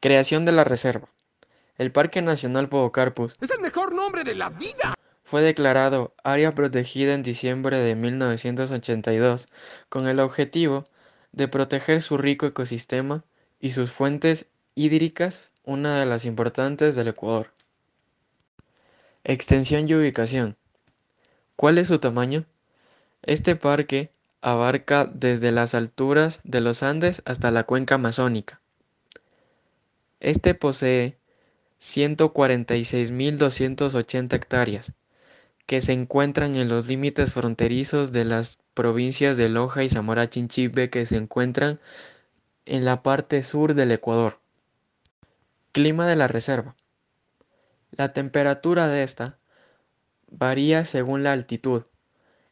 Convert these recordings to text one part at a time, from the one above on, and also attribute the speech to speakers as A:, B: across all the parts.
A: Creación de la reserva. El Parque Nacional Podocarpus es el mejor nombre de la vida. Fue declarado área protegida en diciembre de 1982 con el objetivo de proteger su rico ecosistema y sus fuentes hídricas, una de las importantes del Ecuador. Extensión y ubicación. ¿Cuál es su tamaño? Este parque abarca desde las alturas de los Andes hasta la cuenca amazónica. Este posee 146.280 hectáreas, que se encuentran en los límites fronterizos de las provincias de Loja y Zamora Chinchipe, que se encuentran en la parte sur del Ecuador. Clima de la reserva. La temperatura de esta varía según la altitud,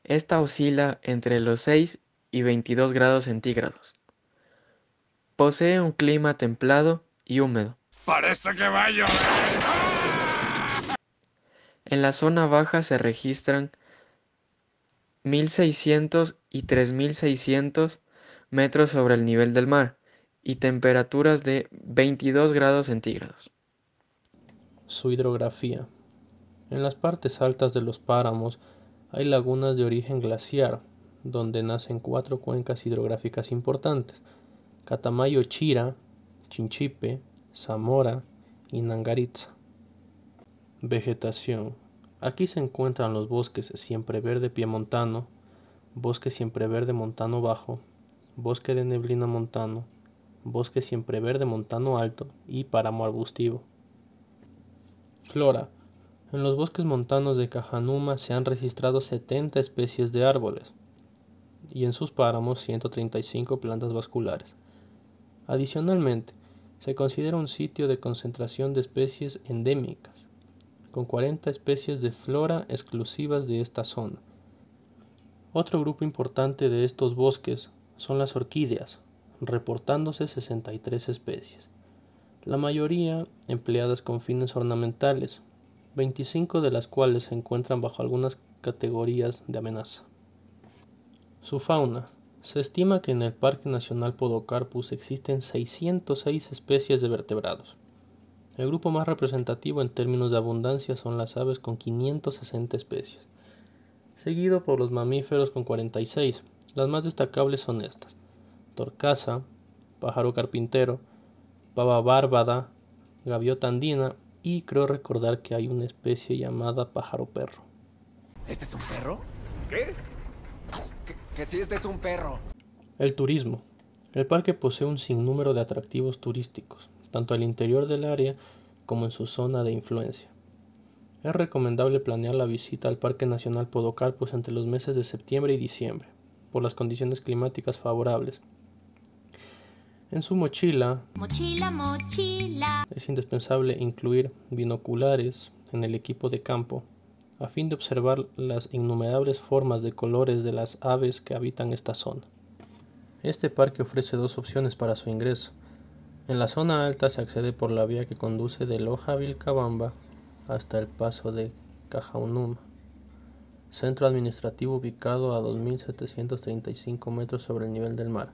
A: esta oscila entre los 6 y 22 grados centígrados. Posee un clima templado y húmedo.
B: Parece que vaya.
A: En la zona baja se registran 1600 y 3600 metros sobre el nivel del mar y temperaturas de 22 grados centígrados.
B: Su hidrografía. En las partes altas de los páramos hay lagunas de origen glaciar, donde nacen cuatro cuencas hidrográficas importantes, Catamayo-Chira, Chinchipe, Zamora y Nangaritza. Vegetación. Aquí se encuentran los bosques siempreverde piemontano, bosque siempreverde montano bajo, bosque de neblina montano, bosque siempreverde montano alto y páramo arbustivo. Flora. En los bosques montanos de Cajanuma se han registrado 70 especies de árboles y en sus páramos 135 plantas vasculares. Adicionalmente, se considera un sitio de concentración de especies endémicas, con 40 especies de flora exclusivas de esta zona. Otro grupo importante de estos bosques son las orquídeas, reportándose 63 especies, la mayoría empleadas con fines ornamentales, 25 de las cuales se encuentran bajo algunas categorías de amenaza. Su fauna. Se estima que en el Parque Nacional Podocarpus existen 606 especies de vertebrados. El grupo más representativo en términos de abundancia son las aves con 560 especies, seguido por los mamíferos con 46. Las más destacables son estas: torcaza, pájaro carpintero, pava bárbada, gaviota andina y creo recordar que hay una especie llamada pájaro perro. ¿Este es un perro?
A: ¿Qué? Que, si este es un perro.
B: El turismo. El parque posee un sinnúmero de atractivos turísticos, tanto al interior del área como en su zona de influencia. Es recomendable planear la visita al Parque Nacional Podocarpus entre los meses de septiembre y diciembre, por las condiciones climáticas favorables, en su mochila, es indispensable incluir binoculares en el equipo de campo a fin de observar las innumerables formas de colores de las aves que habitan esta zona. Este parque ofrece dos opciones para su ingreso. En la zona alta se accede por la vía que conduce de Loja Vilcabamba hasta el paso de Cajaunuma, centro administrativo ubicado a 2.735 metros sobre el nivel del mar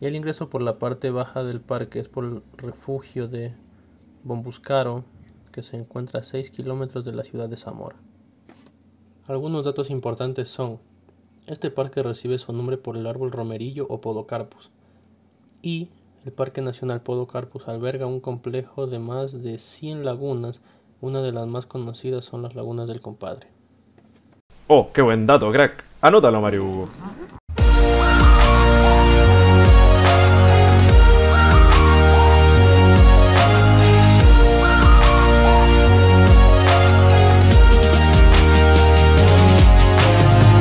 B: y el ingreso por la parte baja del parque es por el refugio de Bombuscaro, que se encuentra a 6 kilómetros de la ciudad de Zamora. Algunos datos importantes son, este parque recibe su nombre por el árbol romerillo o podocarpus, y el Parque Nacional Podocarpus alberga un complejo de más de 100 lagunas, una de las más conocidas son las lagunas del compadre.
A: Oh, qué buen dato,
B: crack. Anótalo, Mario